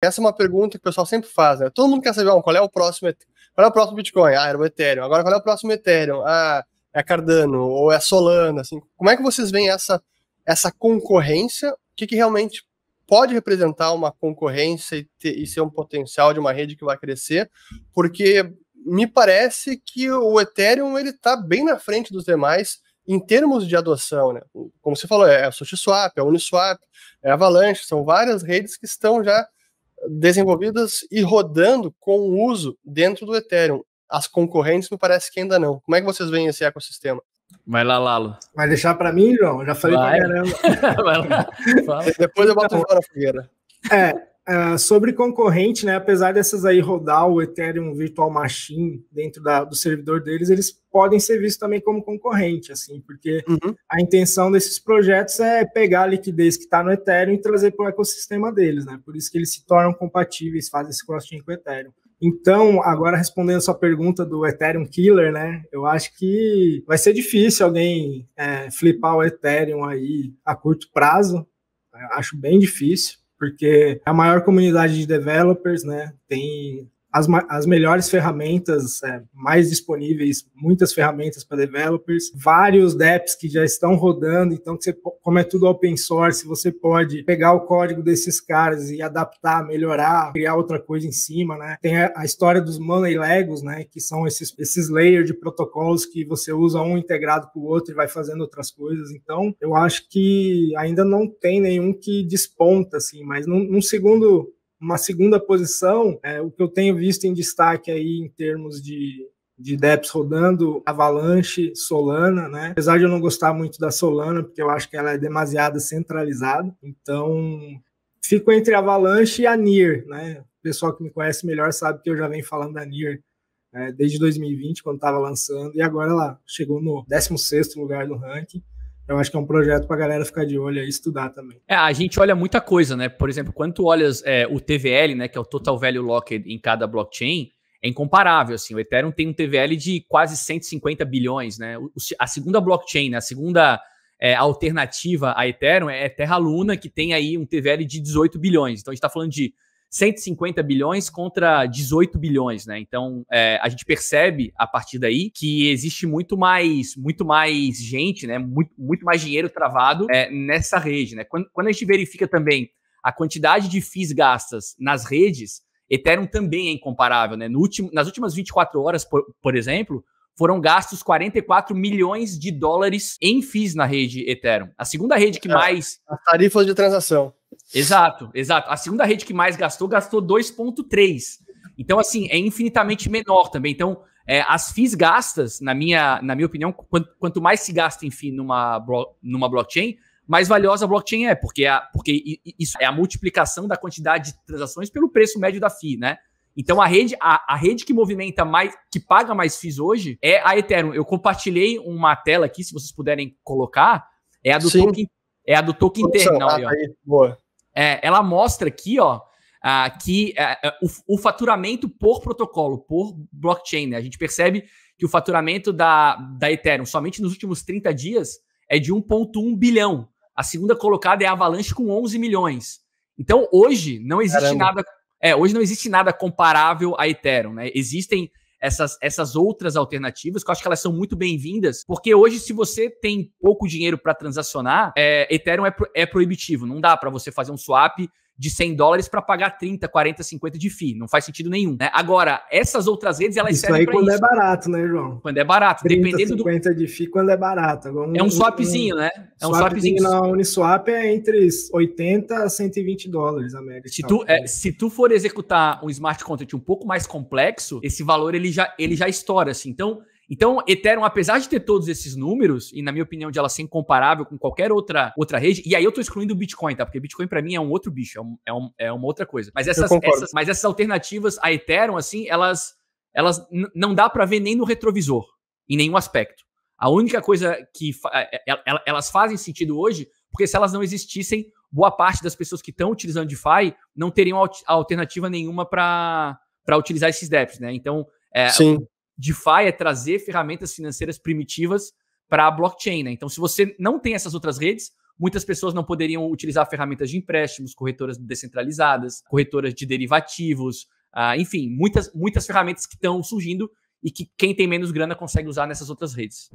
Essa é uma pergunta que o pessoal sempre faz, né? Todo mundo quer saber, qual é o próximo, qual é o próximo Bitcoin? Ah, era o Ethereum. Agora qual é o próximo Ethereum? Ah, é Cardano ou é Solana, assim. Como é que vocês veem essa essa concorrência? O que, que realmente pode representar uma concorrência e, ter, e ser um potencial de uma rede que vai crescer? Porque me parece que o Ethereum ele está bem na frente dos demais em termos de adoção, né? Como você falou, é a é SushiSwap, é a Uniswap, é a Avalanche, são várias redes que estão já desenvolvidas e rodando com o uso dentro do Ethereum. As concorrentes me parece que ainda não. Como é que vocês veem esse ecossistema? Vai lá, Lalo. Vai deixar para mim, João? já falei para caramba. Vai lá. Fala. Depois eu boto então, fora fogueira. É, Uh, sobre concorrente, né, apesar dessas aí rodar o Ethereum Virtual Machine dentro da, do servidor deles, eles podem ser vistos também como concorrente, assim, porque uhum. a intenção desses projetos é pegar a liquidez que está no Ethereum e trazer para o ecossistema deles, né? Por isso que eles se tornam compatíveis, fazem esse cross-chain com o Ethereum. Então, agora respondendo a sua pergunta do Ethereum Killer, né? Eu acho que vai ser difícil alguém é, flipar o Ethereum aí a curto prazo. Eu acho bem difícil porque a maior comunidade de developers, né, tem as, as melhores ferramentas é, mais disponíveis, muitas ferramentas para developers, vários dApps que já estão rodando, então você, como é tudo open source, você pode pegar o código desses caras e adaptar, melhorar, criar outra coisa em cima, né? Tem a, a história dos money legos, né, que são esses, esses layers de protocolos que você usa um integrado com o outro e vai fazendo outras coisas. Então, eu acho que ainda não tem nenhum que desponta, assim, mas num, num segundo uma segunda posição, é, o que eu tenho visto em destaque aí em termos de, de DEPs rodando, Avalanche, Solana, né? Apesar de eu não gostar muito da Solana, porque eu acho que ela é demasiado centralizada, então fico entre Avalanche e a NIR, né? O pessoal que me conhece melhor sabe que eu já venho falando da NIR né, desde 2020, quando estava lançando, e agora ela chegou no 16 lugar do ranking. Então, acho que é um projeto para a galera ficar de olho e estudar também. É, a gente olha muita coisa, né? Por exemplo, quando tu olhas é, o TVL, né, que é o Total Value Locked em cada blockchain, é incomparável, assim. O Ethereum tem um TVL de quase 150 bilhões, né? O, a segunda blockchain, né? a segunda é, alternativa a Ethereum é Terra Luna, que tem aí um TVL de 18 bilhões. Então, a gente está falando de 150 bilhões contra 18 bilhões, né? Então é, a gente percebe a partir daí que existe muito mais, muito mais gente, né? Muito, muito mais dinheiro travado é, nessa rede, né? Quando, quando a gente verifica também a quantidade de FIIs gastas nas redes, Ethereum também é incomparável, né? No último, nas últimas 24 horas, por, por exemplo, foram gastos 44 milhões de dólares em FIIs na rede Ethereum. A segunda rede que é, mais. As tarifas de transação. Exato, exato. A segunda rede que mais gastou, gastou 2,3. Então, assim, é infinitamente menor também. Então, é, as FIIs gastas, na minha, na minha opinião, quanto, quanto mais se gasta em FII numa, numa blockchain, mais valiosa a blockchain é, porque, é a, porque isso é a multiplicação da quantidade de transações pelo preço médio da FII, né? Então a rede, a, a rede que movimenta mais, que paga mais FIIs hoje é a Ethereum. Eu compartilhei uma tela aqui, se vocês puderem colocar, é a do Sim. token, é a do token Nossa, Aí, boa é, ela mostra aqui, ó, ah, que é, é, o, o, faturamento por protocolo, por blockchain, né? a gente percebe que o faturamento da, da Ethereum somente nos últimos 30 dias é de 1,1 bilhão. A segunda colocada é a Avalanche com 11 milhões. Então hoje não existe Caramba. nada, é, hoje não existe nada comparável a Ethereum, né? Existem essas, essas outras alternativas, que eu acho que elas são muito bem-vindas, porque hoje, se você tem pouco dinheiro para transacionar, é, Ethereum é, pro, é proibitivo, não dá para você fazer um swap de 100 dólares para pagar 30, 40, 50 de FII. Não faz sentido nenhum. Né? Agora, essas outras redes, elas isso servem para isso. aí quando é barato, né, João? Quando é barato. 30, dependendo 50 do... de FII quando é barato. Um, é um swapzinho, um, né? É um swapzinho. swapzinho. Na Uniswap é entre 80 a 120 dólares a média. Se tu, é, se tu for executar um smart contract um pouco mais complexo, esse valor ele já, ele já estoura, assim. Então, então, Ethereum, apesar de ter todos esses números, e na minha opinião de ela ser incomparável com qualquer outra, outra rede, e aí eu tô excluindo o Bitcoin, tá? Porque Bitcoin para mim é um outro bicho, é, um, é, um, é uma outra coisa. Mas essas, essas, mas essas alternativas a Ethereum, assim, elas, elas não dá para ver nem no retrovisor, em nenhum aspecto. A única coisa que fa é, é, elas fazem sentido hoje, porque se elas não existissem, boa parte das pessoas que estão utilizando DeFi não teriam alternativa nenhuma para utilizar esses DEPs, né? Então, é, Sim. DeFi é trazer ferramentas financeiras primitivas para a blockchain. Né? Então, se você não tem essas outras redes, muitas pessoas não poderiam utilizar ferramentas de empréstimos, corretoras descentralizadas, corretoras de derivativos, uh, enfim, muitas, muitas ferramentas que estão surgindo e que quem tem menos grana consegue usar nessas outras redes.